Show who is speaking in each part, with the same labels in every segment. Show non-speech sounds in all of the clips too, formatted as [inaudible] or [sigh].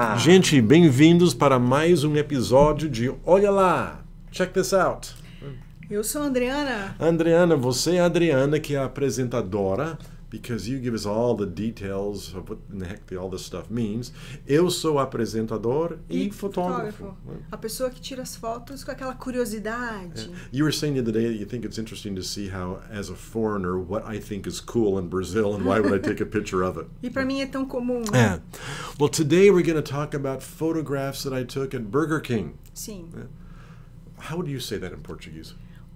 Speaker 1: Ah. Gente, bem-vindos para mais um episódio de Olha Lá! Check this out!
Speaker 2: Eu sou a Adriana.
Speaker 1: Adriana, você é a Adriana, que é a apresentadora because you give us all the details of what in the heck all this stuff means. Eu sou apresentador e, e fotógrafo. fotógrafo.
Speaker 2: A pessoa que tira as fotos com aquela curiosidade. Yeah.
Speaker 1: You were saying the other day that you think it's interesting to see how, as a foreigner, what I think is cool in Brazil and why would I take a picture of it.
Speaker 2: [laughs] e para mim é tão comum. Yeah.
Speaker 1: Well, today we're going to talk about photographs that I took at Burger King. Sim. Yeah. How would you say that in Portuguese?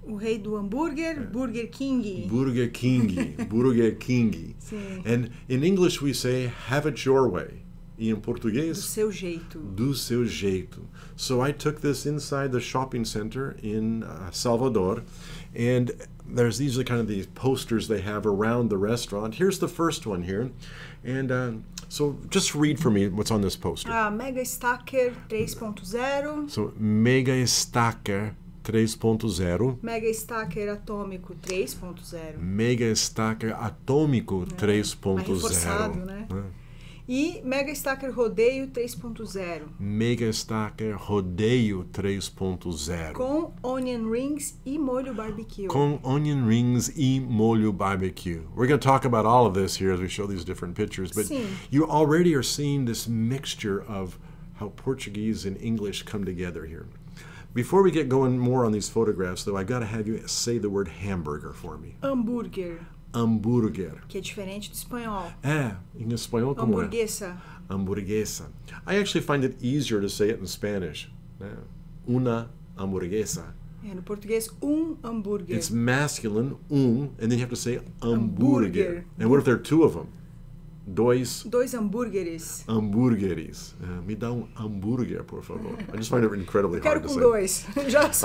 Speaker 2: o rei do hambúrguer, Burger King.
Speaker 1: Burger King, [laughs] Burger King. Sim. And in English we say have it your way. E em português, do seu jeito. Do seu jeito. So I took this inside the shopping center in uh, Salvador and there's these are kind of these posters they have around the restaurant. Here's the first one here. And uh, so just read for me what's on this poster.
Speaker 2: Uh, Mega Stacker 3.0.
Speaker 1: So Mega Stacker 3.0.
Speaker 2: Mega Stacker Atômico 3.0.
Speaker 1: Mega Stacker Atômico é. Né? 3.0. Né? né?
Speaker 2: E Mega Stacker Rodeio 3.0.
Speaker 1: Mega Stacker Rodeio 3.0.
Speaker 2: Com onion rings e molho barbecue. Com
Speaker 1: onion rings e molho barbecue. We're going to talk about all of this here as we show these different pictures, but Sim. you already are seeing this mixture of how Portuguese and English come together here. Before we get going more on these photographs, though, I've got to have you say the word hamburger for me.
Speaker 2: Hamburger.
Speaker 1: Hamburger.
Speaker 2: Que é diferente do espanhol.
Speaker 1: É, em espanhol como Hamburguesa. é? Hamburguesa. I actually find it easier to say it in Spanish. Una hamburguesa.
Speaker 2: É, no português, um hambúrguer. It's
Speaker 1: masculine, um, and then you have to say hamburger. hambúrguer. And what if there are two of them? dois
Speaker 2: dois hambúrgueres
Speaker 1: hambúrgueres uh, me dá um hambúrguer por favor I just find it incredibly hard to say
Speaker 2: dois.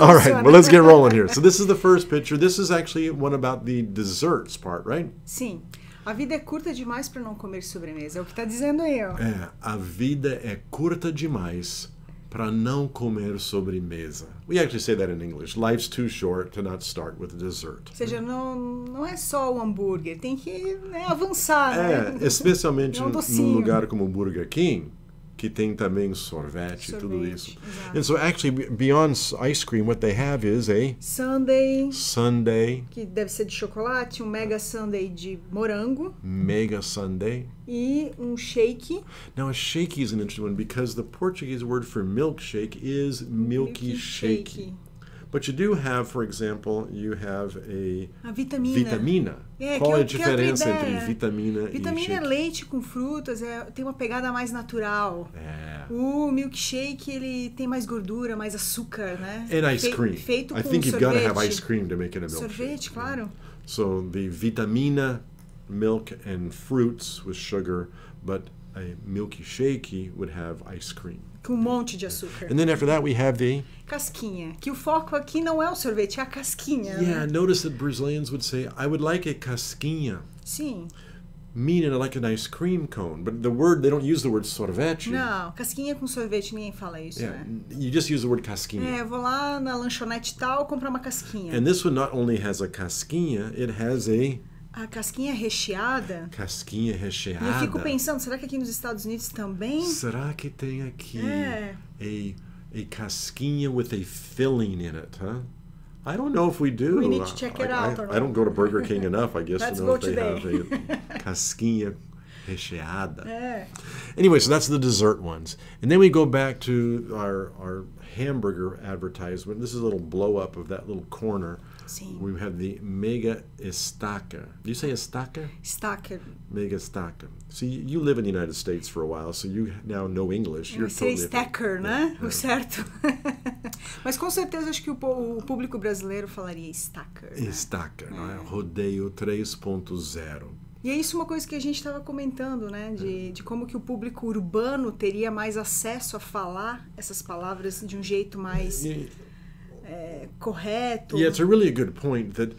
Speaker 2: [laughs] all right well let's get rolling here
Speaker 1: so this is the first picture this is actually one about the desserts part right
Speaker 2: sim a vida é curta demais para não comer sobremesa é o que está dizendo aí ó é
Speaker 1: a vida é curta demais para não comer sobremesa. We actually say that in English. Life's too short to not start with dessert. Ou
Speaker 2: seja, não, não é só o hambúrguer, tem que né, avançar. Né? É, né? especialmente [laughs] é num lugar
Speaker 1: como o Burger King, que tem também sorvete, sorvete tudo isso. Exato. And so actually beyond ice cream what they have is a
Speaker 2: sundae.
Speaker 1: Sundae.
Speaker 2: Que deve ser de chocolate, um mega sundae de morango.
Speaker 1: Mega sundae.
Speaker 2: E um shake.
Speaker 1: Now a shake is an interesting one because the Portuguese word for milkshake is milky, milky shake. shake. But you do have, for example, you have a
Speaker 2: a vitamina. vitamina. É, Qual que, é a diferença que entre
Speaker 1: vitamina, vitamina e Vitamina é
Speaker 2: leite com frutas, é, tem uma pegada mais natural. É. O milkshake ele tem mais gordura, mais açúcar, né? And ice cream. Fe, feito I think you've got to have ice cream to make it a milkshake. Sorvete, claro. Yeah.
Speaker 1: So the vitamina milk and fruits with sugar, but a milkshake would have ice cream.
Speaker 2: com um monte de açúcar. And
Speaker 1: then after that we have the
Speaker 2: casquinha, que o foco aqui não é o sorvete, é a casquinha. Né? Yeah,
Speaker 1: né? notice that Brazilians would say I would like a casquinha. Sim. Meaning I like an ice cream cone, but the word they don't use the word sorvete. Não,
Speaker 2: casquinha com sorvete ninguém fala isso, yeah, né?
Speaker 1: You just use the word casquinha. É,
Speaker 2: vou lá na lanchonete tal comprar uma casquinha. And this
Speaker 1: one not only has a casquinha, it has a
Speaker 2: A casquinha recheada?
Speaker 1: Casquinha recheada. E eu fico pensando,
Speaker 2: será que aqui nos Estados Unidos também?
Speaker 1: Será que tem aqui é. a, a casquinha with a filling in it, huh? I don't know if we do. We need to check I, it out. I, I, I, don't go to Burger King enough, I guess, to know if they have a [laughs] casquinha recheada. É. Anyway, so that's the dessert ones. And then we go back to our, our hamburger advertisement. This is a little blow up of that little corner. Sim. We have the mega estaca. Do you say estaca? Estaca. Mega estaca. See, you live in the United States for a while, so you now know English. You're Você totally
Speaker 2: stacker, né? Yeah. O certo. [laughs] Mas com certeza acho que o, o público brasileiro falaria stacker.
Speaker 1: Né? não é? é. Rodeio 3.0.
Speaker 2: E é isso uma coisa que a gente estava comentando, né? De, é. de como que o público urbano teria mais acesso a falar essas palavras de um jeito mais. Eh, correto. Yeah, it's a
Speaker 1: really a good point that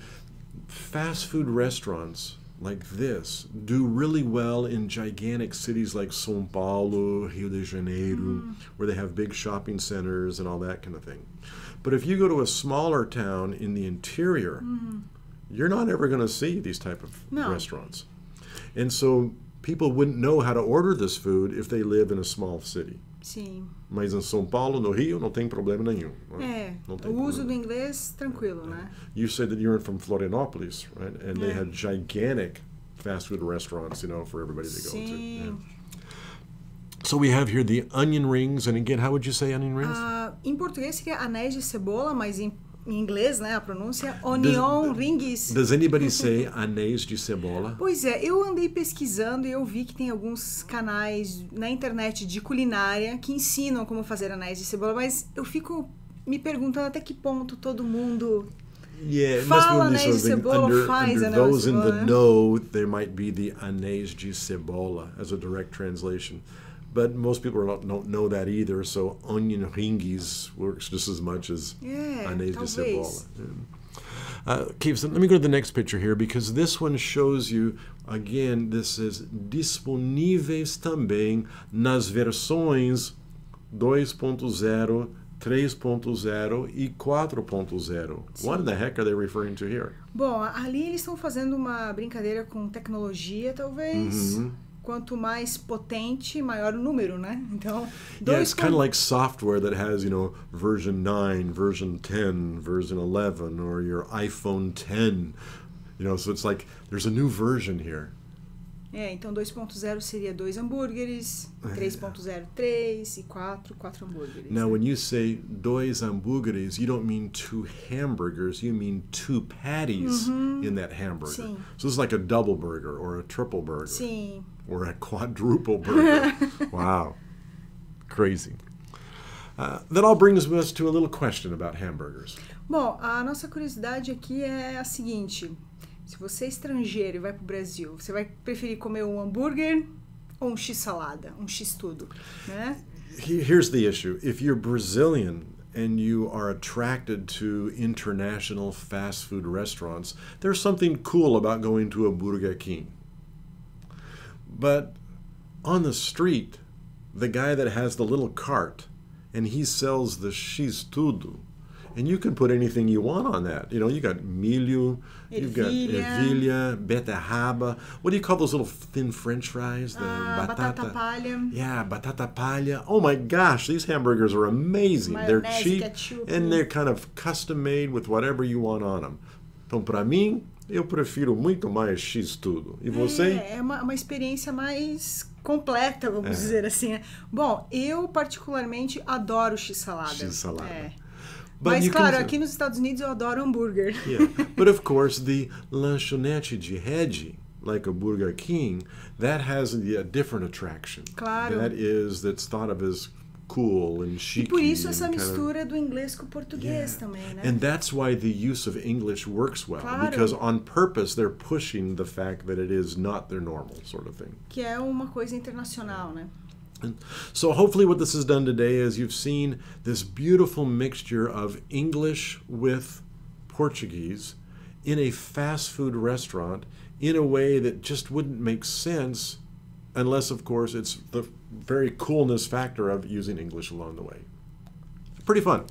Speaker 1: fast food restaurants like this do really well in gigantic cities like Sao Paulo, Rio de Janeiro, mm. where they have big shopping centers and all that kind of thing. But if you go to a smaller town in the interior, mm. you're not ever going to see these type of no. restaurants. And so people wouldn't know how to order this food if they live in a small city. Sim. Mas em São Paulo, no Rio, não tem problema nenhum. Né? É. o problema. uso do
Speaker 2: inglês, tranquilo, yeah. É. né?
Speaker 1: You said that you're from Florianópolis, right? And yeah. they é. had gigantic fast food restaurants, you know, for everybody to go Sim. to. Sim. So we have here the onion rings, and again, how would you say onion rings?
Speaker 2: Uh, em português seria anéis de cebola, mas em em inglês, né, a pronúncia, onion does, rings. Does anybody
Speaker 1: say anéis de cebola?
Speaker 2: Pois é, eu andei pesquisando e eu vi que tem alguns canais na internet de culinária que ensinam como fazer anéis de cebola, mas eu fico me perguntando até que ponto todo mundo
Speaker 1: Yeah, Fala anéis de cebola, under, faz under those in the né? know, there might be the anéis de cebola as a direct translation but most people not, don't know that either. So onion ringues works just as much as yeah, anês de cebola. Yeah. Uh, okay, let me go to the next picture here because this one shows you again. This is disponíveis também nas versões 2.0. 3.0 e 4.0. What the heck are they referring to here?
Speaker 2: Bom, ali eles estão fazendo uma brincadeira com tecnologia, talvez. -huh. Uhum. quanto mais potente, maior o número, né? Então, dois yeah, it's kind of like
Speaker 1: software that has, you know, version 9, version 10, version 11 or your iPhone 10. You know, so it's like there's a new version here.
Speaker 2: É, então 2.0 seria dois hambúrgueres, 3.0 é. três e 4, quatro hambúrgueres. Now
Speaker 1: né? when you say dois hambúrgueres, you don't mean two hamburgers, you mean two patties uh in that hamburger. Sim. So it's like a double burger or a triple burger. Sim. Or a quadruple burger. [laughs] wow. Crazy. Uh, that all brings us to a little question about hamburgers.
Speaker 2: Bom, a nossa curiosidade aqui é a seguinte. Se você é estrangeiro e vai para o Brasil, você vai preferir comer um hambúrguer ou um x-salada, um x-tudo, né?
Speaker 1: Here's the issue. If you're Brazilian and you are attracted to international fast food restaurants, there's something cool about going to a Burger King. But on the street, the guy that has the little cart and he sells the X tudo And you can put anything you want on that. You know, you got milho, ervilha. you've got ervilha, beterraba. What do you call those little thin French fries? The uh, batata. batata
Speaker 2: palha. Yeah,
Speaker 1: batata palha. Oh my gosh, these hamburgers are amazing. Maionese, they're cheap ketchup. and they're kind of custom made with whatever you want on them. Então, para mim, eu prefiro muito mais X tudo. E você? É,
Speaker 2: é uma, uma experiência mais completa, vamos é. dizer assim. Né? Bom, eu particularmente adoro X salada. X salada. É. Mas claro, aqui nos Estados Unidos eu adoro hambúrguer. [laughs] Yeah.
Speaker 1: But of course, the lanchonete de rede, like a Burger King, that has a different attraction. Claro. That is that's thought of as cool and chic. E por isso essa mistura
Speaker 2: do inglês com o português yeah. também, né? And
Speaker 1: that's why the use of English works well claro. because on purpose they're pushing the fact that it is not their normal sort of thing.
Speaker 2: Que é uma coisa internacional, né?
Speaker 1: And so hopefully what this has done today is you've seen this beautiful mixture of English with Portuguese in a fast food restaurant in a way that just wouldn't make sense unless of course it's the very coolness factor of using English along the way. Pretty fun.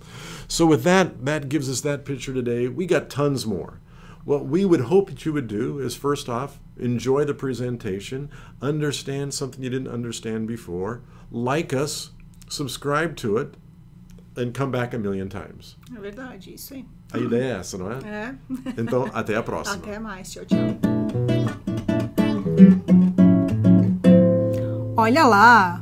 Speaker 1: So with that, that gives us that picture today. We got tons more. What we would hope that you would do is first off, enjoy the presentation, understand something you didn't understand before, like us, subscribe to it, and come back a million times.
Speaker 2: É verdade, isso aí.
Speaker 1: A ideia é essa, não é? É. [laughs] Então, até a próxima.
Speaker 2: Até mais. Tchau, tchau. Olha lá.